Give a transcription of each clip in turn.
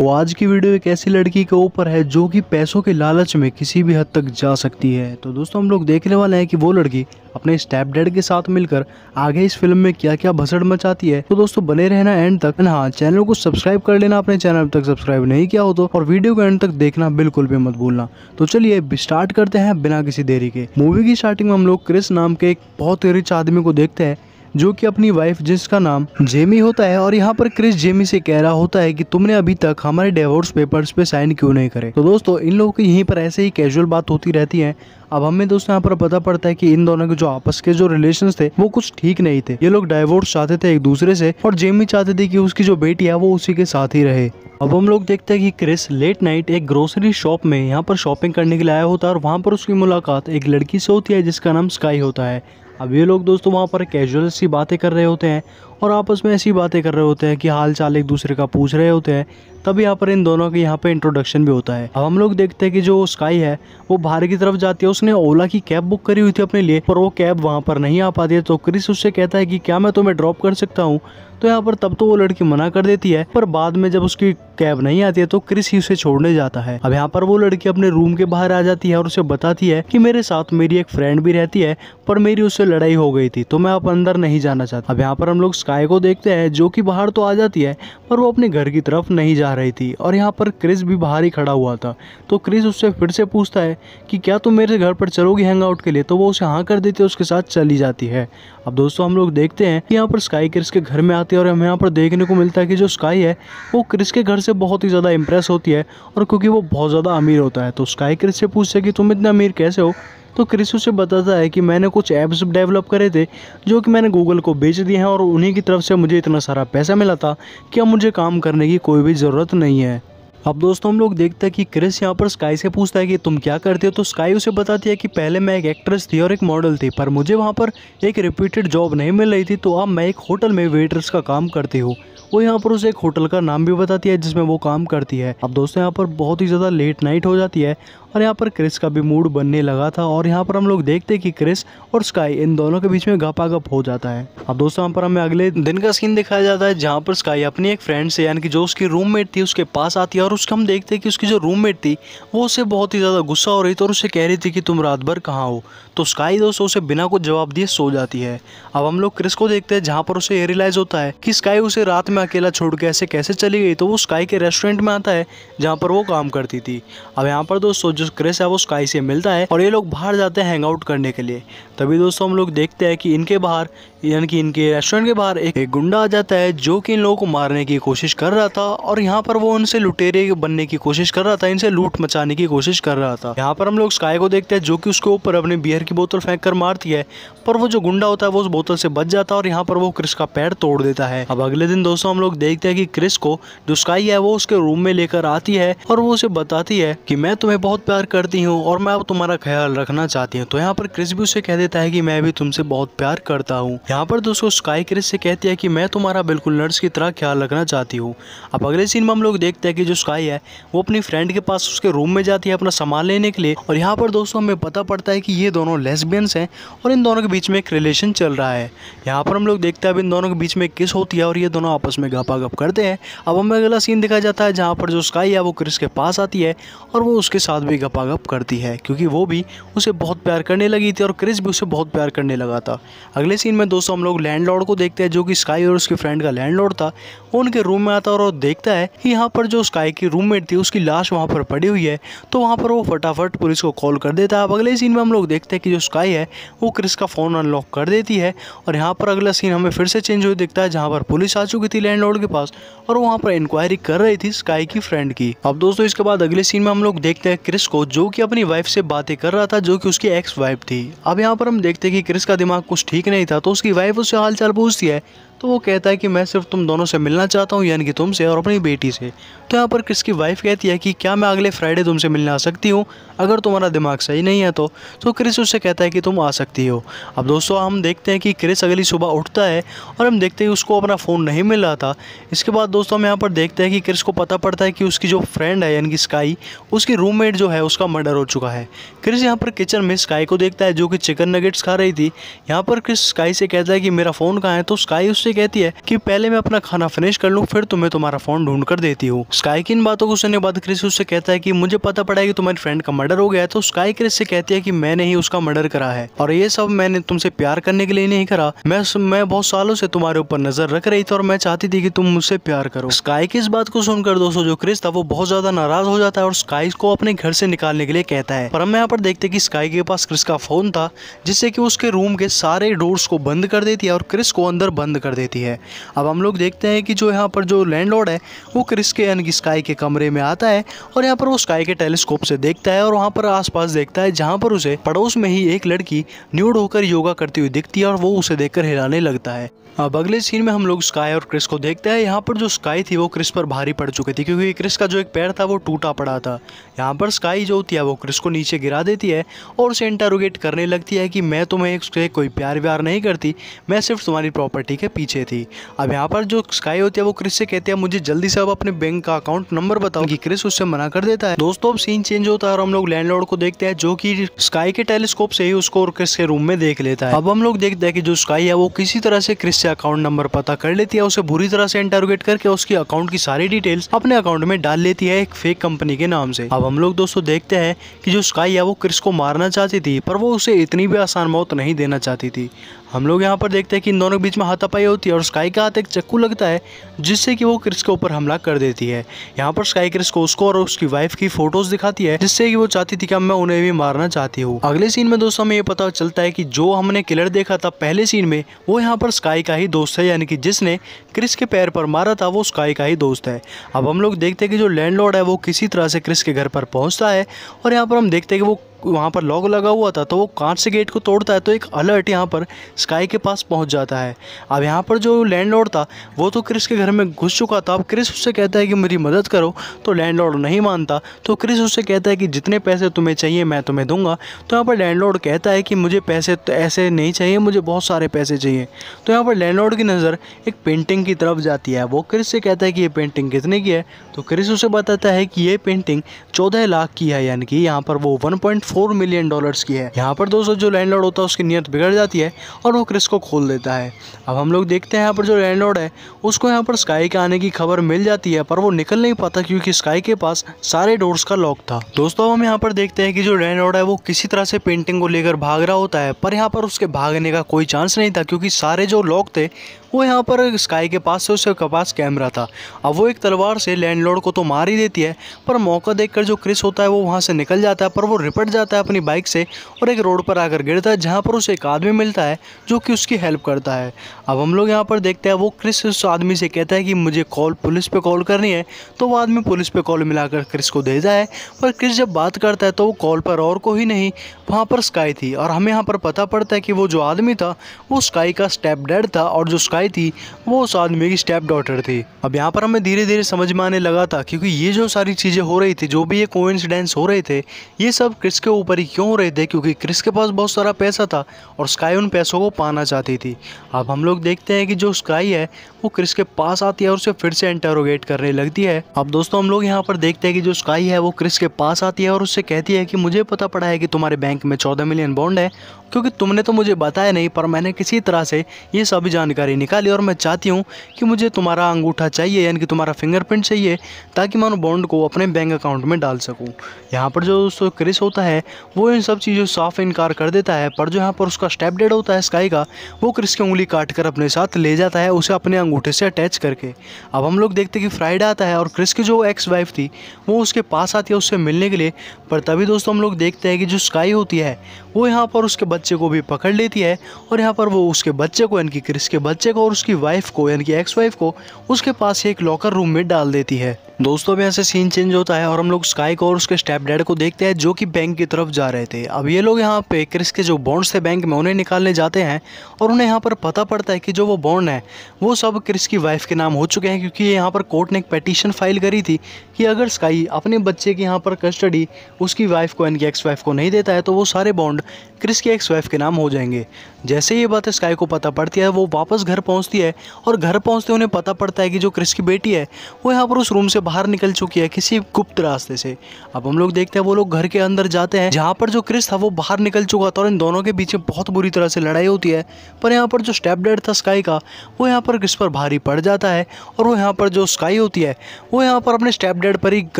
तो आज की वीडियो एक ऐसी लड़की के ऊपर है जो कि पैसों के लालच में किसी भी हद तक जा सकती है तो दोस्तों हम लोग देखने वाले हैं कि वो लड़की अपने स्टेप डैड के साथ मिलकर आगे इस फिल्म में क्या क्या भसड़ मचाती है तो दोस्तों बने रहना एंड तक हाँ चैनल को सब्सक्राइब कर लेना अपने चैनल तक सब्सक्राइब नहीं किया हो तो और वीडियो को एंड तक देखना बिल्कुल भी मत भूलना तो चलिए स्टार्ट करते हैं बिना किसी देरी के मूवी की स्टार्टिंग में हम लोग क्रिस नाम के एक बहुत रिच आदमी को देखते हैं जो कि अपनी वाइफ जिसका नाम जेमी होता है और यहाँ पर क्रिस जेमी से कह रहा होता है कि तुमने अभी तक हमारे डिवोर्स पेपर्स पे साइन क्यों नहीं करे तो दोस्तों इन लोगों की यहीं पर ऐसे ही कैजुअल बात होती रहती है अब हमें दोस्तों यहाँ पर पता पड़ता है कि इन दोनों के जो आपस के जो रिलेशन थे वो कुछ ठीक नहीं थे ये लोग डाइवोर्स चाहते थे एक दूसरे से और जेमी चाहते थे कि उसकी जो बेटी है वो उसी के साथ ही रहे अब हम लोग देखते हैं कि क्रिस लेट नाइट एक ग्रोसरी शॉप में यहाँ पर शॉपिंग करने के लिए आया होता है और वहाँ पर उसकी मुलाकात एक लड़की से होती है जिसका नाम स्काई होता है अब ये लोग दोस्तों वहाँ पर कैजुअल सी बातें कर रहे होते हैं और आपस में ऐसी बातें कर रहे होते हैं कि हाल चाल एक दूसरे का पूछ रहे होते हैं तब यहाँ पर इन दोनों के यहाँ पे इंट्रोडक्शन भी होता है अब हम लोग देखते हैं कि जो स्काई है वो बाहर की तरफ जाती है उसने ओला की कैब बुक करी हुई थी अपने लिए पर वो कैब वहाँ पर नहीं आ पाती है तो क्रिस उससे कहता है कि क्या मैं तुम्हें ड्रॉप कर सकता हूँ तो यहाँ पर तब तो वो लड़की मना कर देती है पर बाद में जब उसकी कैब नहीं आती है तो क्रिस ही उसे छोड़ने जाता है अब यहाँ पर वो लड़की अपने रूम के बाहर आ जाती है और उसे बताती है कि मेरे साथ मेरी एक फ्रेंड भी रहती है पर मेरी उससे लड़ाई हो गई थी तो मैं अब अंदर नहीं जाना चाहता अब यहाँ पर हम लोग स्काई को देखते हैं जो कि बाहर तो आ जाती है पर वो अपने घर की तरफ नहीं जा रही थी और यहाँ पर क्रिस भी बाहर ही खड़ा हुआ था तो क्रिस उससे फिर से पूछता है कि क्या तुम मेरे घर पर चलोगी हैंग आउट के लिए तो वो उसे हाँ कर देती है उसके साथ चली जाती है अब दोस्तों हम लोग देखते हैं कि यहाँ पर स्काई क्रिस के घर में आती है और हमें यहाँ पर देखने को मिलता है कि जो स्काई है वो क्रिस के घर से बहुत ही ज़्यादा इंप्रेस होती है और क्योंकि वो बहुत ज़्यादा अमीर होता है तो स्काई क्रिस से पूछते हैं कि तुम इतना अमीर कैसे हो तो क्रिस उसे बताता है कि मैंने कुछ ऐप्स डेवलप करे थे जो कि मैंने गूगल को बेच दिए हैं और उन्हीं की तरफ से मुझे इतना सारा पैसा मिला था कि अब मुझे काम करने की कोई भी ज़रूरत नहीं है अब दोस्तों हम लोग देखते हैं कि क्रिस यहाँ पर स्काई से पूछता है कि तुम क्या करते हो तो स्काई उसे बताती है कि पहले मैं एक एक्ट्रेस थी और एक मॉडल थी पर मुझे वहाँ पर एक रिपीटेड जॉब नहीं मिल रही थी तो अब मैं एक होटल में वेटर्स का काम करती हूँ वो यहाँ पर उसे एक होटल का नाम भी बताती है जिसमें वो काम करती है अब दोस्तों यहाँ पर बहुत ही ज़्यादा लेट नाइट हो जाती है और यहाँ पर क्रिस का भी मूड बनने लगा था और यहाँ पर हम लोग देखते कि क्रिस और स्काई इन दोनों के बीच में गप हो जाता है अब दोस्तों यहाँ पर हमें अगले दिन का सीन दिखाया जाता है जहाँ पर स्काई अपनी एक फ्रेंड से यानी कि जो उसकी रूममेट थी उसके पास आती है और उसका हम देखते हैं कि उसकी जो रूममेट थी वो उसे बहुत ही ज़्यादा गुस्सा हो रही थी और उसे कह रही थी कि तुम रात भर कहाँ हो तो स्काई दोस्त उसे बिना कुछ जवाब दिए सो जाती है अब हम लोग क्रिस को देखते हैं जहाँ पर उसे ये रियलाइज़ होता है कि स्काई उसे रात में अकेला छोड़ के ऐसे कैसे चली गई तो वो स्काई के रेस्टोरेंट में आता है जहाँ पर वो काम करती थी अब यहाँ पर दोस्तों जो क्रिस है वो स्काई से मिलता है और ये लोग बाहर जाते हैं हैंग आउट करने के लिए तभी दोस्तों हम लोग देखते हैं कि इनके बाहर यानी कि इनके रेस्टोरेंट के बाहर एक गुंडा आ जाता है जो कि इन लोगों को मारने की कोशिश कर रहा था और यहाँ पर वो उनसे लुटेरे पे बनने की कोशिश कर रहा था इनसे लूट मचाने की कोशिश कर रहा था यहाँ पर हम लोग स्काई को देखते हैं जो कि उसके ऊपर अपने बियर की बोतल फेंक कर मारती है पर वो जो गुंडा होता है वो उस बोतल से बच जाता है और यहाँ पर वो क्रिस का पैर तोड़ देता है अब अगले दिन दोस्तों हम लोग देखते हैं कि क्रिस को जो स्काई है वो उसके रूम में लेकर आती है और वो उसे बताती है कि मैं तुम्हें बहुत प्यार करती हूँ और मैं अब तुम्हारा ख्याल रखना चाहती हूँ तो यहाँ पर क्रिस भी उसे कह देता है की मैं भी तुमसे बहुत प्यार करता हूँ यहाँ पर दोस्तों स्काई क्रिस से कहती है की मैं तुम्हारा बिल्कुल नर्स की तरह ख्याल रखना चाहती हूँ अब अगले सीन में हम लोग देखते हैं कि जो स्काई है वो अपनी फ्रेंड के पास उसके रूम में जाती है अपना सामान लेने के लिए और यहाँ पर दोस्तों हमें पता पड़ता है कि ये दोनों लेसबियंस हैं और इन दोनों के बीच में एक रिलेशन चल रहा है यहाँ पर हम लोग देखते हैं अब इन दोनों के बीच में किस होती है और ये दोनों आपस में गपा गप करते हैं अब हमें अगला सीन दिखाया जाता है जहाँ पर जो स्काई है वो क्रिस के पास आती है और वो उसके साथ भी गपा गप करती है क्योंकि वो भी उसे बहुत प्यार करने लगी थी और क्रिस भी उसे बहुत प्यार करने लगा था अगले सीन में दोस्तों हम लोग लैंडलॉर्ड को देखते हैं जो कि स्काई और उसके फ्रेंड का लैंडलॉर्ड था वो उनके रूम में आता और देखता है कि यहाँ पर जो स्काई की रूममेट थी उसकी लाश वहाँ पर पड़ी हुई है तो वहाँ पर वो फटाफट पुलिस को कॉल कर देता है अब अगले सीन में हम लोग देखते हैं कि जो स्काई है वो क्रिस का फ़ोन अनलॉक कर देती है और यहाँ पर अगला सीन हमें फिर से चेंज हुए दिखता है जहाँ पर पुलिस आ चुकी थी लैंडलॉर्ड के पास और वहाँ पर इंक्वायरी कर रही थी स्काई की फ्रेंड की अब दोस्तों इसके बाद अगले सीन में हम लोग देखते हैं क्रिस को जो कि अपनी वाइफ से बातें कर रहा था जो कि उसकी एक्स वाइफ थी अब यहाँ पर हम देखते हैं कि क्रिस का दिमाग कुछ ठीक नहीं था तो उसकी वाइफ उससे हाल पूछती है तो वो कहता है कि मैं सिर्फ तुम दोनों से मिलना चाहता हूँ यानी कि तुमसे और अपनी बेटी से तो यहाँ पर क्रिस की वाइफ कहती है कि क्या मैं अगले फ्राइडे तुमसे मिलने आ सकती हूँ अगर तुम्हारा दिमाग सही नहीं है तो तो क्रिस उससे कहता है कि तुम आ सकती हो अब दोस्तों हम देखते हैं कि क्रिस अगली सुबह उठता है और हम देखते हैं उसको अपना फ़ोन नहीं मिल रहा था इसके बाद दोस्तों हम यहाँ पर देखते हैं कि क्रिस को पता पड़ता है कि उसकी जो फ्रेंड है यानी कि स्काई उसकी रूममेट जो है उसका मर्डर हो चुका है क्रिस यहाँ पर किचन में स्काई को देखता है जो कि चिकन नगेट्स खा रही थी यहाँ पर क्रिस स्काई से कहता है कि मेरा फ़ोन कहाँ है तो स्काई उससे उसे कहती है कि पहले मैं अपना खाना फिनिश कर लूँ फिर तुम्हें तुम्हारा फोन ढूंढ कर देती हूँ स्काई की इन बातों को सुनने के बाद क्रिस उससे कहता है कि मुझे पता पड़ा है कि तुम्हारे फ्रेंड का मर्डर हो गया है तो स्काई क्रिस से कहती है कि मैंने ही उसका मर्डर करा है और ये सब मैंने तुमसे प्यार करने के लिए नहीं करा मैं मैं बहुत सालों से तुम्हारे ऊपर नजर रख रही थी और मैं चाहती थी कि तुम मुझसे प्यार करो स्काई की इस बात को सुनकर दोस्तों जो क्रिस था वो बहुत ज्यादा नाराज हो जाता है और स्काई को अपने घर से निकालने के लिए कहता है पर हम यहाँ पर देखते कि स्काई के पास क्रिस का फोन था जिससे कि उसके रूम के सारे डोर्स को बंद कर देती है और क्रिस को अंदर बंद कर देती देती है अब हम लोग देखते हैं कि जो यहाँ पर जो लैंडलॉर्ड है वो क्रिस के यानी कि स्काई के कमरे में आता है और यहाँ पर वो स्काई के टेलीस्कोप से देखता है और वहाँ पर आसपास देखता है जहाँ पर उसे पड़ोस में ही एक लड़की न्यूड होकर योगा करती हुई दिखती है और वो उसे देख हिलाने लगता है अब अगले सीन में हम लोग स्काई और क्रिस को देखते हैं यहाँ पर जो स्काई थी वो क्रिस पर भारी पड़ चुकी थी क्योंकि क्रिस का जो एक पैर था वो टूटा पड़ा था यहाँ पर स्काई जो होती है वो क्रिस को नीचे गिरा देती है और उसे इंटरोगेट करने लगती है कि मैं तुम्हें कोई प्यार व्यार नहीं करती मैं सिर्फ तुम्हारी प्रॉपर्टी के पीछे पीछे थी अब यहाँ पर जो स्काई होती है वो क्रिस से कहती है मुझे जल्दी से अब अपने बैंक का अकाउंट नंबर बताओ कि क्रिस उससे मना कर देता है दोस्तों अब सीन चेंज होता है और हम लोग लैंडलॉर्ड को देखते हैं जो कि स्काई के टेलीस्कोप से ही उसको और क्रिस के रूम में देख लेता है अब हम लोग देखते हैं कि जो स्काई है वो किसी तरह से क्रिस से अकाउंट नंबर पता कर लेती है उसे बुरी तरह से इंटरोगेट करके उसकी अकाउंट की सारी डिटेल्स अपने अकाउंट में डाल लेती है एक फेक कंपनी के नाम से अब हम लोग दोस्तों देखते हैं कि जो स्काई है वो क्रिस को मारना चाहती थी पर वो उसे इतनी भी आसान मौत नहीं देना चाहती थी हम लोग यहाँ पर देखते हैं कि इन दोनों के बीच में हाथापाई होती है और स्काई का हाथ एक चक्कू लगता है जिससे कि वो क्रिस के ऊपर हमला कर देती है यहाँ पर स्काई क्रिस को उसको और उसकी वाइफ की फोटोज दिखाती है जिससे कि वो चाहती थी कि मैं उन्हें भी मारना चाहती हूँ अगले सीन में दोस्तों हमें ये पता चलता है कि जो हमने किलर देखा था पहले सीन में वो यहाँ पर स्काई का ही दोस्त है यानी कि जिसने क्रिस के पैर पर मारा था वो स्काई का ही दोस्त है अब हम लोग देखते हैं कि जो लैंड है वो किसी तरह से क्रिस के घर पर पहुंचता है और यहाँ पर हम देखते हैं कि वो वहाँ पर लॉक लगा हुआ था तो वो कांच से गेट को तोड़ता है तो एक अलर्ट यहाँ पर स्काई के पास पहुँच जाता है अब यहाँ पर जो लैंडलॉर्ड था वो तो क्रिस के घर में घुस चुका था अब क्रिस उससे कहता है कि मेरी मदद करो तो लैंडलॉर्ड नहीं मानता तो क्रिस उससे कहता है कि जितने पैसे तुम्हें चाहिए मैं तुम्हें दूंगा तो यहाँ पर लैंडलॉर्ड कहता है कि मुझे पैसे तो ऐसे नहीं चाहिए मुझे बहुत सारे पैसे चाहिए तो यहाँ पर लैंडलॉर्ड की नज़र एक पेंटिंग की तरफ जाती है वो क्रिस से कहता है कि ये पेंटिंग कितने की है तो क्रिस उसे बताता है कि ये पेंटिंग चौदह लाख की है यानी कि यहाँ पर वो one point four million dollars की है यहाँ पर दोस्तों जो लैंडलॉर्ड होता है उसकी नीयत बिगड़ जाती है और वो क्रिस को खोल देता है अब हम लोग देखते हैं यहाँ पर जो लैंडलॉर्ड है उसको यहाँ पर स्काई के आने की खबर मिल जाती है पर वो निकल नहीं पाता क्योंकि स्काई के पास सारे डोर्स का लॉक था दोस्तों हम यहाँ पर देखते हैं कि जो लैंडलॉर्ड है वो किसी तरह से पेंटिंग को लेकर भाग रहा होता है पर यहाँ पर उसके भागने का कोई चांस नहीं था क्योंकि सारे जो लॉक थे वो यहाँ पर स्काई के पास से उसके पास कैमरा था अब वो एक तलवार से लैंडलॉर्ड को तो मार ही देती है पर मौका देखकर जो क्रिस होता है वो वहाँ से निकल जाता है पर वो रिपट जाता है अपनी बाइक से और एक रोड पर आकर गिरता है जहाँ पर उसे एक आदमी मिलता है जो कि उसकी हेल्प करता है अब हम लोग यहाँ पर देखते हैं वो क्रिस उस आदमी से कहता है कि मुझे कॉल पुलिस पर कॉल करनी है तो वो आदमी पुलिस पर कॉल मिलाकर क्रिस को देता है पर क्रिस जब बात करता है तो वो कॉल पर और को ही नहीं वहाँ पर स्काई थी और हमें यहाँ पर पता पड़ता है कि वो जो आदमी था वो स्काई का स्टेप डैड था और जो स्काई लगाई थी वो उस आदमी की स्टेप डॉटर थी अब यहाँ पर हमें धीरे धीरे समझ में आने लगा था क्योंकि ये जो सारी चीज़ें हो रही थी जो भी ये कोइंसिडेंस हो रहे थे ये सब क्रिस के ऊपर ही क्यों हो रहे थे क्योंकि क्रिस के पास बहुत सारा पैसा था और स्काई उन पैसों को पाना चाहती थी अब हम लोग देखते हैं कि जो स्काई है वो क्रिस के पास आती है और उसे फिर से इंटरोगेट करने लगती है अब दोस्तों हम लोग यहाँ पर देखते हैं कि जो स्काई है वो क्रिस के पास आती है और उससे कहती है कि मुझे पता पड़ा है कि तुम्हारे बैंक में चौदह मिलियन बॉन्ड है क्योंकि तुमने तो मुझे बताया नहीं पर मैंने किसी तरह से ये सभी जानकारी निकाली और मैं चाहती हूँ कि मुझे तुम्हारा अंगूठा चाहिए यानी कि तुम्हारा फिंगरप्रिंट चाहिए ताकि मैं उन बॉन्ड को अपने बैंक अकाउंट में डाल सकूँ यहाँ पर जो दोस्तों क्रिस होता है वो इन सब चीज़ों से साफ इनकार कर देता है पर जो यहाँ पर उसका स्टेप डेड होता है स्काई का वो क्रिस की उंगली काट कर अपने साथ ले जाता है उसे अपने अंगूठे से अटैच करके अब हम लोग देखते कि फ्राइडे आता है और क्रिस की जो एक्स वाइफ थी वो उसके पास आती है उससे मिलने के लिए पर तभी दोस्तों हम लोग देखते हैं कि जो स्काई होती है वो यहाँ पर उसके बच्चे को भी पकड़ लेती है और यहाँ पर वो उसके बच्चे को यानी कि क्रिस के बच्चे को को और उसकी वाइफ को यानी कि एक्स वाइफ को उसके पास एक लॉकर रूम में डाल देती है दोस्तों अभी ऐसे सीन चेंज होता है और हम लोग स्काई को और उसके स्टेप डैड को देखते हैं जो कि बैंक की तरफ जा रहे थे अब ये लोग यहाँ पे क्रिस के जो बॉन्ड्स थे बैंक में उन्हें निकालने जाते हैं और उन्हें यहाँ पर पता पड़ता है कि जो वो बॉन्ड है वो सब क्रिस की वाइफ के नाम हो चुके हैं क्योंकि यहाँ पर कोर्ट ने एक पटिशन फाइल करी थी कि अगर स्काई अपने बच्चे की यहाँ पर कस्टडी उसकी वाइफ को यानी एक्स वाइफ को नहीं देता है तो वो सारे बॉन्ड क्रिस के एक्स वाइफ के नाम हो जाएंगे जैसे ये बात स्काई को पता पड़ती है वो वापस घर पहुंचती है और घर पहुंचते उन्हें पता पड़ता है कि जो क्रिस की बेटी है वो यहाँ पर उस रूम से बाहर निकल चुकी है किसी गुप्त रास्ते से अब हम लोग देखते हैं वो लोग घर के अंदर जाते हैं जहाँ पर जो क्रिस था वो बाहर निकल चुका था और इन दोनों के पीछे बहुत बुरी तरह से लड़ाई होती है पर यहाँ पर जो स्टेप डैड था स्काई का वो यहाँ पर क्रिस पर भारी पड़ जाता है और वो यहाँ पर जो स्काई होती है वो यहाँ पर अपने स्टेप डैड पर ही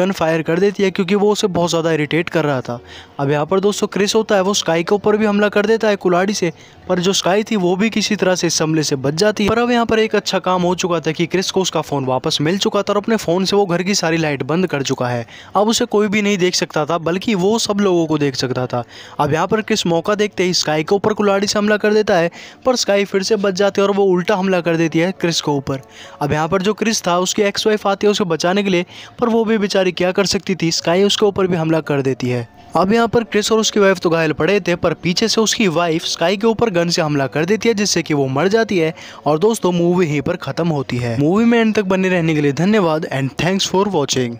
गन फायर कर देती है क्योंकि वो उसे बहुत ज़्यादा इरीटेट कर रहा था अब यहाँ पर दोस्तों क्रिस होता है वो स्काई के ऊपर भी हमला कर देता है कुलाड़ी से पर जो स्काई थी वो भी किसी तरह से इस हमले से बच जाती जाती पर अब यहाँ पर एक अच्छा काम हो चुका था कि क्रिस को उसका फोन वापस मिल चुका था और अपने फोन से वो घर की सारी लाइट बंद कर चुका है अब उसे कोई भी नहीं देख सकता था बल्कि वो सब लोगों को देख सकता था अब यहाँ पर क्रिस मौका देखते ही स्काई के ऊपर कुलाड़ी से हमला कर देता है पर स्काई फिर से बच जाती है और वो उल्टा हमला कर देती है क्रिस को ऊपर अब यहाँ पर जो क्रिस था उसकी एक्स वाइफ आती है उसे बचाने के लिए पर वो भी बेचारी क्या कर सकती थी स्काई उसके ऊपर भी हमला कर देती है अब यहाँ पर क्रिस और उसकी वाइफ तो घायल पड़े थे पर पीछे से उसकी वाइफ स्काई के ऊपर गन से हमला कर देती है जिससे कि वो मर जाती है और दोस्तों मूवी यहीं पर खत्म होती है मूवी में एंड तक बने रहने के लिए धन्यवाद एंड थैंक्स फॉर वॉचिंग